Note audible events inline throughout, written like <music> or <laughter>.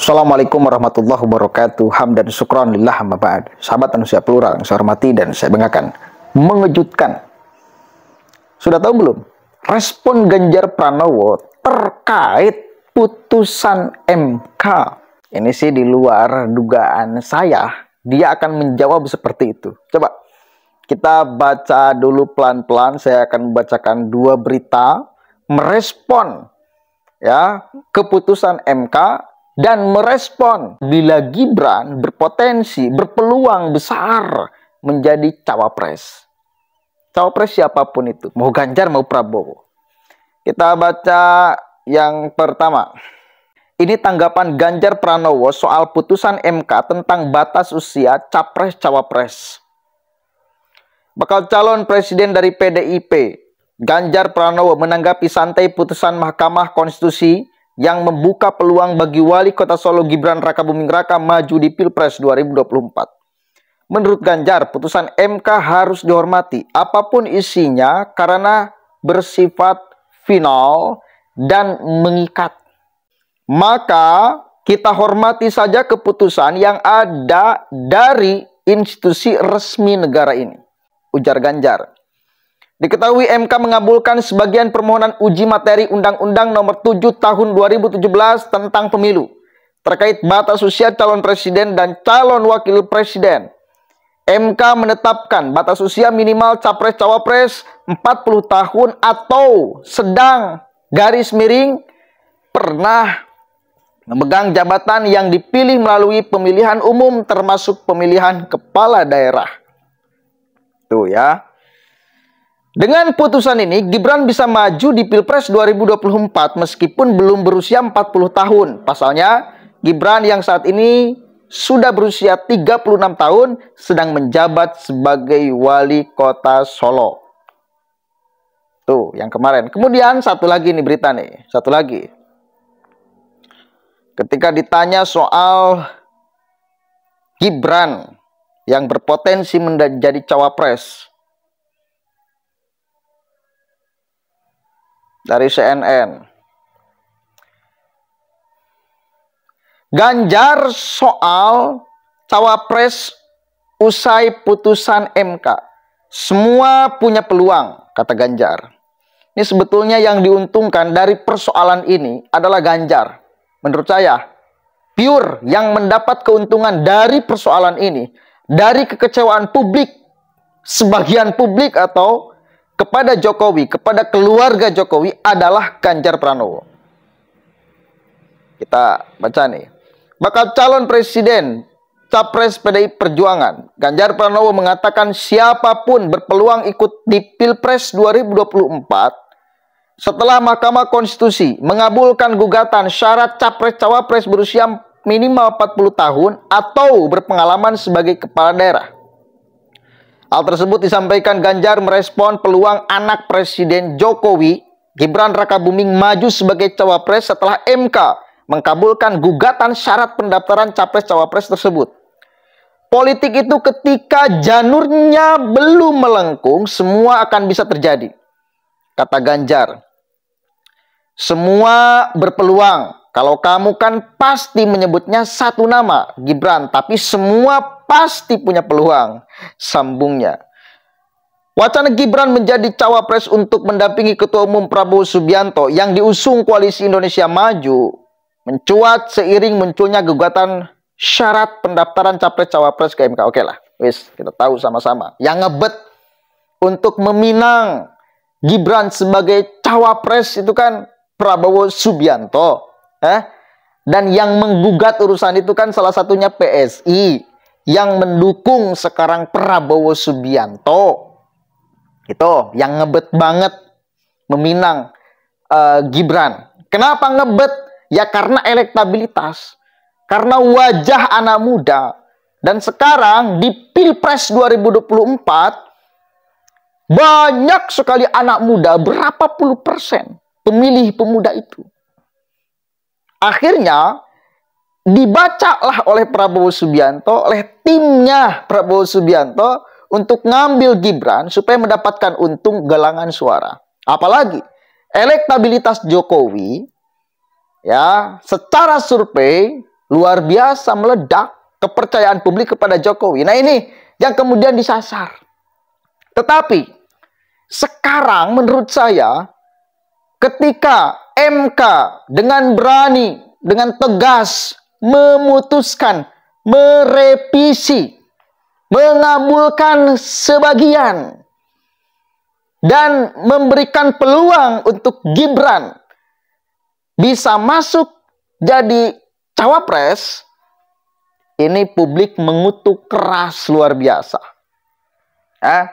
Assalamualaikum warahmatullahi wabarakatuh. Hamdan dan syukron lillah mabad. Sahabat manusia plural yang saya hormati dan saya banggakan. Mengejutkan. Sudah tahu belum? Respon Ganjar Pranowo terkait putusan MK. Ini sih di luar dugaan saya. Dia akan menjawab seperti itu. Coba kita baca dulu pelan-pelan. Saya akan membacakan dua berita merespon ya keputusan MK dan merespon bila Gibran berpotensi, berpeluang besar menjadi cawapres. Cawapres siapapun itu, mau Ganjar mau Prabowo. Kita baca yang pertama. Ini tanggapan Ganjar Pranowo soal putusan MK tentang batas usia capres-cawapres. Bakal calon presiden dari PDIP, Ganjar Pranowo menanggapi santai putusan Mahkamah Konstitusi yang membuka peluang bagi wali kota Solo Gibran Raka Buming Raka maju di Pilpres 2024. Menurut Ganjar, putusan MK harus dihormati apapun isinya karena bersifat final dan mengikat. Maka kita hormati saja keputusan yang ada dari institusi resmi negara ini, ujar Ganjar. Diketahui MK mengabulkan sebagian permohonan uji materi Undang-Undang Nomor 7 Tahun 2017 tentang Pemilu terkait batas usia calon presiden dan calon wakil presiden. MK menetapkan batas usia minimal capres-cawapres 40 tahun atau sedang garis miring pernah memegang jabatan yang dipilih melalui pemilihan umum termasuk pemilihan kepala daerah. Tuh ya. Dengan putusan ini, Gibran bisa maju di Pilpres 2024 meskipun belum berusia 40 tahun. Pasalnya, Gibran yang saat ini sudah berusia 36 tahun sedang menjabat sebagai wali kota Solo. Tuh, yang kemarin. Kemudian satu lagi nih berita nih, satu lagi. Ketika ditanya soal Gibran yang berpotensi menjadi cawapres, dari CNN. Ganjar soal cawapres usai putusan MK. Semua punya peluang, kata Ganjar. Ini sebetulnya yang diuntungkan dari persoalan ini adalah Ganjar. Menurut saya, pure yang mendapat keuntungan dari persoalan ini, dari kekecewaan publik, sebagian publik atau kepada Jokowi, kepada keluarga Jokowi adalah Ganjar Pranowo. Kita baca nih. Bakal calon presiden Capres PDI Perjuangan, Ganjar Pranowo mengatakan siapapun berpeluang ikut di Pilpres 2024 setelah Mahkamah Konstitusi mengabulkan gugatan syarat capres cawapres berusia minimal 40 tahun atau berpengalaman sebagai kepala daerah. Hal tersebut disampaikan Ganjar merespon peluang anak Presiden Jokowi, Gibran Rakabuming maju sebagai cawapres setelah MK mengkabulkan gugatan syarat pendaftaran capres-cawapres tersebut. Politik itu ketika janurnya belum melengkung, semua akan bisa terjadi. Kata Ganjar, semua berpeluang kalau kamu kan pasti menyebutnya satu nama, Gibran, tapi semua pasti punya peluang. Sambungnya. Wacana Gibran menjadi cawapres untuk mendampingi Ketua Umum Prabowo Subianto yang diusung Koalisi Indonesia Maju mencuat seiring munculnya gugatan syarat pendaftaran capres-cawapres ke MK. Oke lah, wis kita tahu sama-sama. Yang ngebet untuk meminang Gibran sebagai cawapres itu kan Prabowo Subianto. Eh? Dan yang menggugat urusan itu kan salah satunya PSI yang mendukung sekarang Prabowo Subianto. itu yang ngebet banget meminang uh, Gibran. Kenapa ngebet? Ya karena elektabilitas. Karena wajah anak muda. Dan sekarang di Pilpres 2024 banyak sekali anak muda berapa puluh persen pemilih pemuda itu Akhirnya dibacalah oleh Prabowo Subianto, oleh timnya Prabowo Subianto untuk ngambil Gibran supaya mendapatkan untung galangan suara. Apalagi elektabilitas Jokowi ya secara survei luar biasa meledak kepercayaan publik kepada Jokowi. Nah ini yang kemudian disasar. Tetapi sekarang menurut saya ketika MK dengan berani, dengan tegas memutuskan, merevisi, mengabulkan sebagian dan memberikan peluang untuk Gibran bisa masuk jadi cawapres, ini publik mengutuk keras luar biasa. Eh?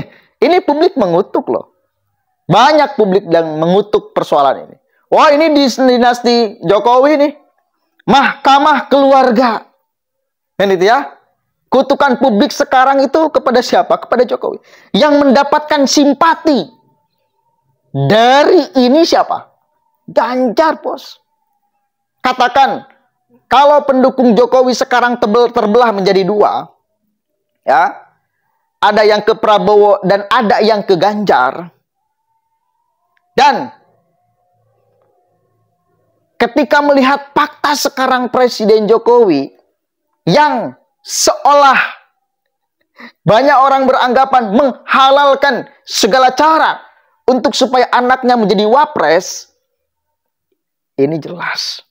<laughs> ini publik mengutuk loh. Banyak publik yang mengutuk persoalan ini. Wah ini di dinasti Jokowi nih. Mahkamah keluarga. Ini itu ya. Kutukan publik sekarang itu kepada siapa? Kepada Jokowi. Yang mendapatkan simpati dari ini siapa? Ganjar, bos. Katakan, kalau pendukung Jokowi sekarang tebel terbelah menjadi dua, ya, ada yang ke Prabowo dan ada yang ke Ganjar, dan ketika melihat fakta sekarang Presiden Jokowi yang seolah banyak orang beranggapan menghalalkan segala cara untuk supaya anaknya menjadi wapres, ini jelas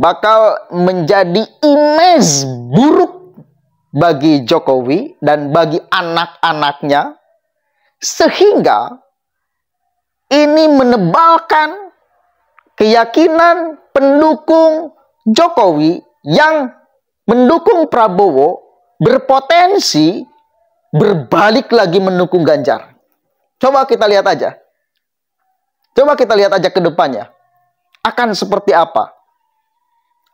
bakal menjadi image buruk bagi Jokowi dan bagi anak-anaknya sehingga ini menebalkan keyakinan pendukung Jokowi yang mendukung Prabowo berpotensi berbalik lagi mendukung Ganjar. Coba kita lihat aja. Coba kita lihat aja ke depannya. Akan seperti apa?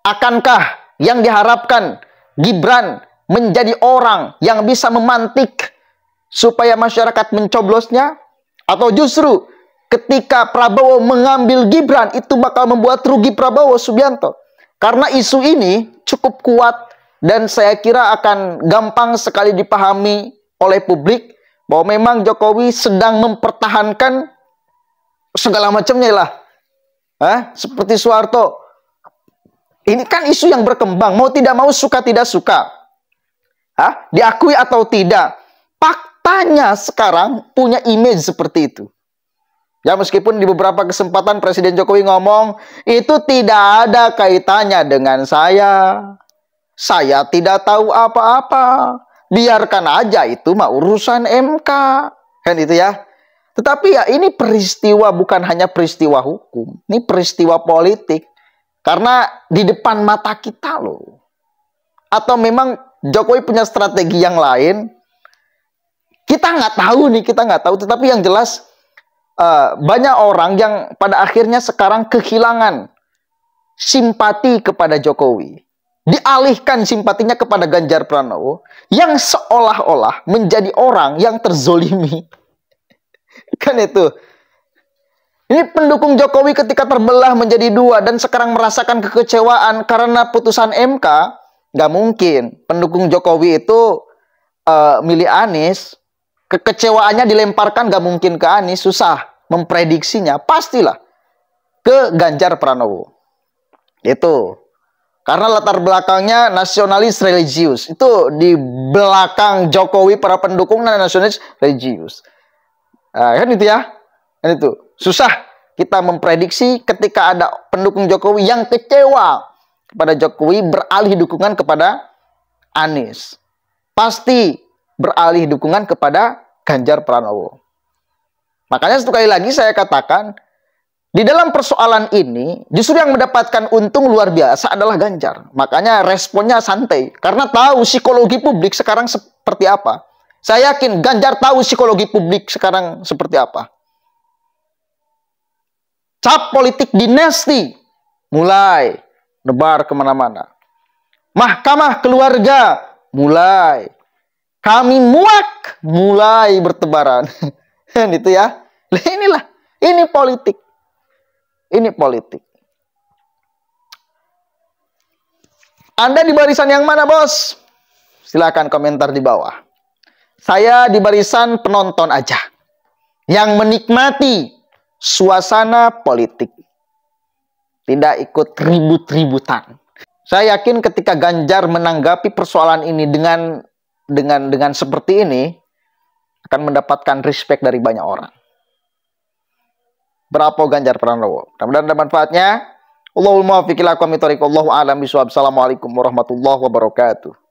Akankah yang diharapkan Gibran menjadi orang yang bisa memantik supaya masyarakat mencoblosnya? Atau justru ketika Prabowo mengambil Gibran itu bakal membuat rugi Prabowo Subianto. Karena isu ini cukup kuat dan saya kira akan gampang sekali dipahami oleh publik bahwa memang Jokowi sedang mempertahankan segala macamnya lah. Hah? Seperti Soeharto. Ini kan isu yang berkembang, mau tidak mau suka tidak suka. Hah? Diakui atau tidak. Faktanya sekarang punya image seperti itu. Ya meskipun di beberapa kesempatan Presiden Jokowi ngomong itu tidak ada kaitannya dengan saya. Saya tidak tahu apa-apa. Biarkan aja itu mah urusan MK. Kan itu ya. Tetapi ya ini peristiwa bukan hanya peristiwa hukum. Ini peristiwa politik. Karena di depan mata kita loh. Atau memang Jokowi punya strategi yang lain. Kita nggak tahu nih, kita nggak tahu. Tetapi yang jelas uh, banyak orang yang pada akhirnya sekarang kehilangan simpati kepada Jokowi. Dialihkan simpatinya kepada Ganjar Pranowo yang seolah-olah menjadi orang yang terzolimi. <laughs> kan itu. Ini pendukung Jokowi ketika terbelah menjadi dua dan sekarang merasakan kekecewaan karena putusan MK. nggak mungkin. Pendukung Jokowi itu uh, milih Anies, kekecewaannya dilemparkan nggak mungkin ke Anies susah memprediksinya pastilah ke Ganjar Pranowo. Itu. Karena latar belakangnya nasionalis religius. Itu di belakang Jokowi para pendukung nasionalis religius. Nah, kan itu ya. Kan itu. Susah kita memprediksi ketika ada pendukung Jokowi yang kecewa kepada Jokowi beralih dukungan kepada Anies. Pasti beralih dukungan kepada Ganjar Pranowo. Makanya satu kali lagi saya katakan, di dalam persoalan ini justru yang mendapatkan untung luar biasa adalah Ganjar. Makanya responnya santai karena tahu psikologi publik sekarang seperti apa. Saya yakin Ganjar tahu psikologi publik sekarang seperti apa. Cap politik dinasti mulai nebar kemana-mana. Mahkamah keluarga mulai. Kami muak mulai bertebaran. <laughs> Kan itu ya. inilah, ini politik. Ini politik. Anda di barisan yang mana, Bos? Silakan komentar di bawah. Saya di barisan penonton aja yang menikmati suasana politik. Tidak ikut ribut-ributan. Saya yakin ketika Ganjar menanggapi persoalan ini dengan dengan dengan seperti ini, akan mendapatkan respect dari banyak orang. Berapa Ganjar Pranowo? Mudah-mudahan ada manfaatnya. Allahumma fikilakum itoriq Allahumma alam biswab. Assalamualaikum warahmatullahi wabarakatuh.